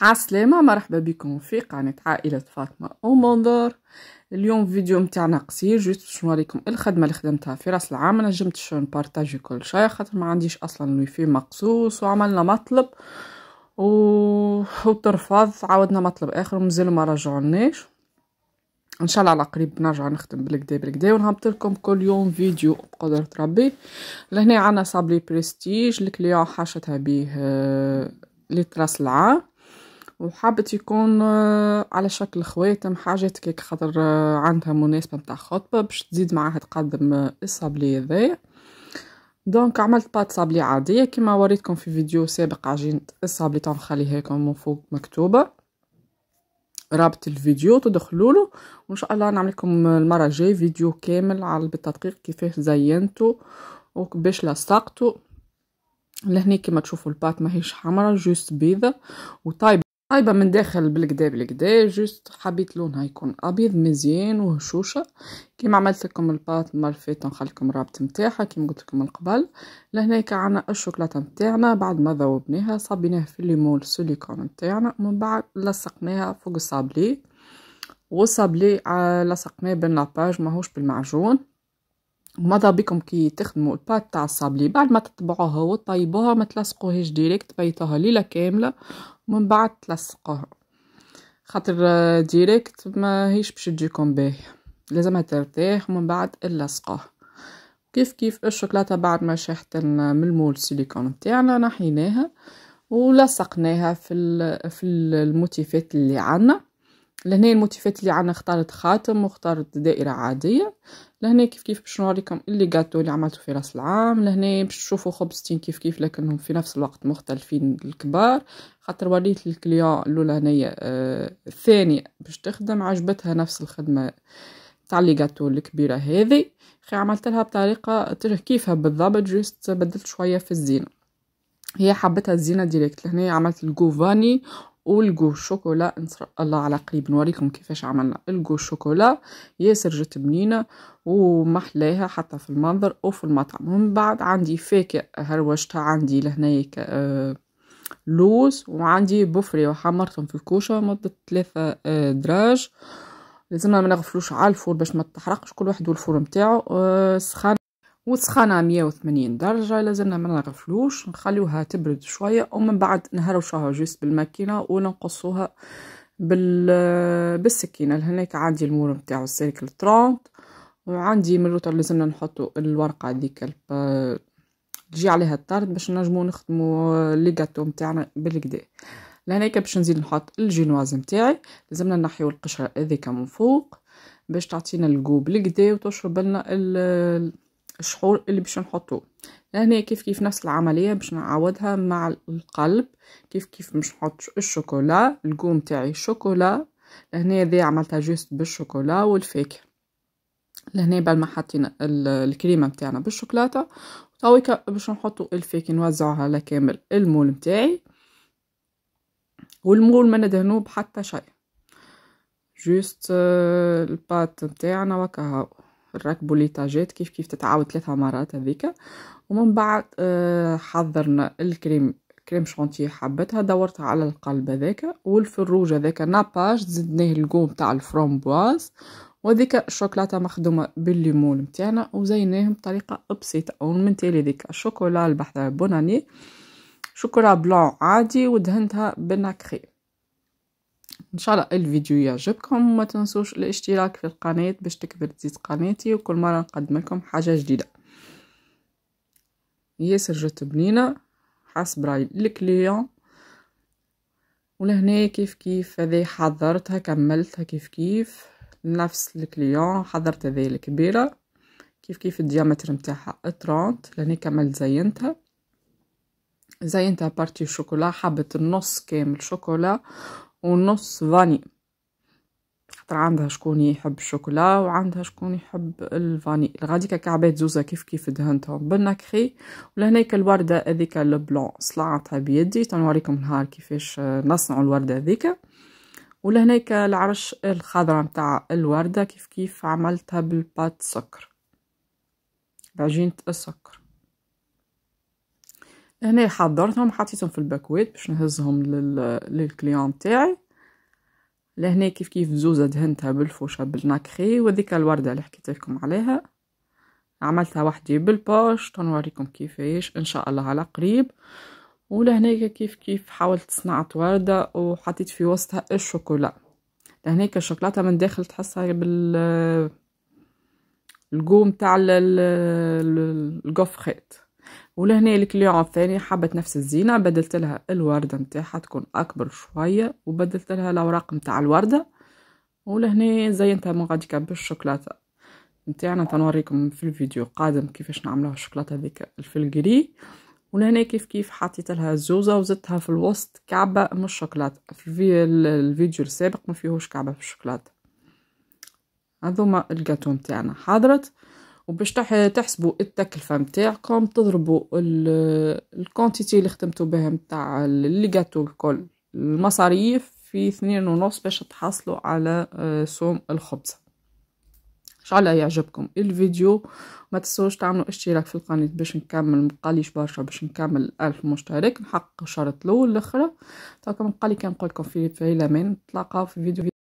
عسلامة مرحبا بكم في قناة عائلة فاطمة أو منظر اليوم فيديو متاعنا قصير جيت باش نوريكم الخدمة اللي خدمتها في راس العام انا جمت شو نبارتاجي كل شيء خاطر ما عنديش اصلا الويفي مقصوص وعملنا مطلب و... وترفض عاودنا مطلب اخر ومازال ما رجعوناش ان شاء الله على قريب نرجع نخدم بالكدا بالكدا ونهبط لكم كل يوم فيديو بقدرة ربي لهنا عنا صابلي بريستيج الكليون حاشتها بيه آه، لتراس العام وحابت يكون آه، على شكل خواتم حاجات كيك خاطر آه، عندها مناسبة متاع خطبة باش تزيد معاها تقدم الصابلي آه، هذايا دونك عملت بات صابلي عادية كما وريتكم في فيديو سابق عجينة الصابلي تنخليها لكم من فوق مكتوبة رابط الفيديو تدخلوا له وان شاء الله نعمل لكم المره الجايه فيديو كامل على بالتدقيق كيفاه زينته وكيفاش لصقته لهنا كما تشوفوا البات ماهيش حمراء جوست بيضه وطيب هايبة من داخل بالكدا بالكدا جوست حبيت لونها يكون ابيض مزيان وهشوشه كيما عملت لكم البات مالفيت الفات نخليكم الرابط نتاعها كيما قلت لكم من قبل لهناك عندنا الشوكولاته نتاعنا بعد ما ذوبناها صبيناها في الليمون السيليكون نتاعنا ومن بعد لصقناها فوق الصابلي والصابلي آه، لصقناه بين لاباج ماهوش بالمعجون ماذا بكم كي تخدموا البات تاع الصابلي بعد ما تطبعوها وطيبوها ما تلصقوهاش ديريكت بيتوها ليله كامله ومن بعد تلصقوها خاطر ديريكت ما هيش باش تجيكم باهي لازمها ترتاح ومن بعد نلصقوها كيف كيف الشوكولاته بعد ما شحت من المول سيليكون تاعنا نحيناها ولصقناها في في الموتيفات اللي عندنا لهنا الموتيفات اللي عندنا اختارت خاتم واختارت دائرة عادية لهنا كيف كيف باش نوريكم اللي جاتو اللي عملته في راس العام لهنا باش تشوفوا خبزتين كيف كيف لكنهم في نفس الوقت مختلفين الكبار خاطر وليت الكليون الاولى هنايا آه الثاني باش تخدم عجبتها نفس الخدمه تاع لي جاتو الكبيره هذي خي عملت لها بطريقه كيفها بالضبط جست بدلت شويه في الزينه هي حبتها الزينه ديريكت لهنا عملت الجوفاني والجو شوكولا ان شاء الله على قريب نوريكم كيفاش عملنا الجو شوكولا ياسر جات بنينه ومحلاها حتى في المنظر وفي المطعم ومن بعد عندي فاكهه هروشتها عندي لهنايا آه، لوز وعندي بوفري وحمرتهم في الكوشه مده ثلاثة آه، دراج لازمنا ما نغفلوش على الفور باش ما تحرقش كل واحد والفور نتاعو آه، سخان وسخانة مية وثمانين درجة لازمنا ما نغفلوش نخليوها تبرد شوية ومن بعد نهروشها جوست بالماكينة ونقصوها بال بالسكينة لهناك عندي المور نتاعو السيركل ترونت وعندي من الروتر لازمنا نحطو الورقة هذيك تجي عليها الطرد باش نجمو نخدمو لي جاتو نتاعنا بالكدا لهناك باش نزيد نحط الجينواز نتاعي لازمنا نحيو القشرة هذيك من فوق باش تعطينا الجو بالكدا وتشرب لنا الشحور اللي باش نحطوه هنا كيف كيف نفس العمليه باش نعوضها مع القلب كيف كيف باش نحط الشوكولا القوم تاعي شوكولا لهنا ذي عملتها جوست بالشوكولا والفاكهه لهنا بعد ما حطينا الكريمه نتاعنا بالشوكولاته تويكا باش نحطوا الفاكهه نوزعوها على كامل المول نتاعي والمول ما ندهنوه بحتى شيء جوست آه، البات نتاعنا وكهو ركبوا لي طاجات كيف كيف تتعاود ثلاثة مرات هذيك ومن بعد آه، حضرنا الكريم كريم شانتيه حبتها دورتها على القلب هذاك والفروج هذاك ناباج زدناه القوم تاع الفرومبواز وهذيك الشوكولاته مخدومه بالليمون نتاعنا وزيناه بطريقه بسيطه ومن تالي ذيك الشوكولا البحثه بوناني شوكولا بلون عادي ودهنتها بالناكريم ان شاء الله الفيديو يعجبكم وما تنسوش الاشتراك في القناة باش تكبر تزيد قناتي وكل مرة نقدم لكم حاجة جديدة ياسر جات بنينة حسب راي الكليون ولهنا كيف كيف هذي حضرتها كملتها كيف كيف نفس الكليون حضرت هذي الكبيرة كيف كيف الديامتر متاعها اترانت لهنا كملت زينتها زينتها بارتي شوكولا حبة النص كامل شوكولا ونص فاني خاطر عندها شكون يحب الشوكولا وعندها شكون يحب الفاني الغادي كعبات زوزه كيف كيف دهنتهم بالنكخي ولهنيك الورده هذيك البلون صلعتها بيدي تنوريكم نهار كيفاش آه، نصنعوا الورده هذيك ولهنيك العرش الخضراء متاع الورده كيف كيف عملتها بالبات سكر بعجينه السكر هنا حضرتهم حطيتهم في الباكويت باش نهزهم لل... للكليون تاعي لهنا كيف كيف زوزة دهنتها بالفوشة بالناكخي وذيك الوردة اللي حكيت لكم عليها عملتها وحدي بالبوش تنوريكم كيفاش ان شاء الله على قريب ولهناك كيف كيف حاولت صنعت وردة وحطيت في وسطها الشوكولا لهناك الشوكولاتة من داخل تحسها بال القوم تاع القفخات ولهنا الكليون الثاني حبت نفس الزينه بدلت لها الورده نتاعها تكون اكبر شويه وبدلت لها الاوراق نتاع الورده ولهنا زينتها من غاديك بالشوكولاته نتاعنا تنوريكم في الفيديو قادم كيفاش نعملوها الشوكولاته هذيك الفلجري ولهنا كيف كيف حطيت لها الزوزه وزدتها في الوسط كعبه من الشوكولاته في الفيديو السابق ما فيهوش كعبه في الشوكولاته هذوما الجاتو نتاعنا حضرت وباش تحسبوا التكلفه نتاعكم تضربوا الكونتيتي اللي خدمتوا بها نتاع الليغاتو الكل المصاريف في اثنين ونص باش تحصلوا على سوم آه، الخبزه ان شاء الله يعجبكم الفيديو ما تنسوش تعملوا اشتراك في القناه باش نكمل مقاليش برشا باش نكمل ألف مشترك نحقق شرط الاول الاخرى تاكم مقالي كنقول لكم في في نتلاقاو في فيديو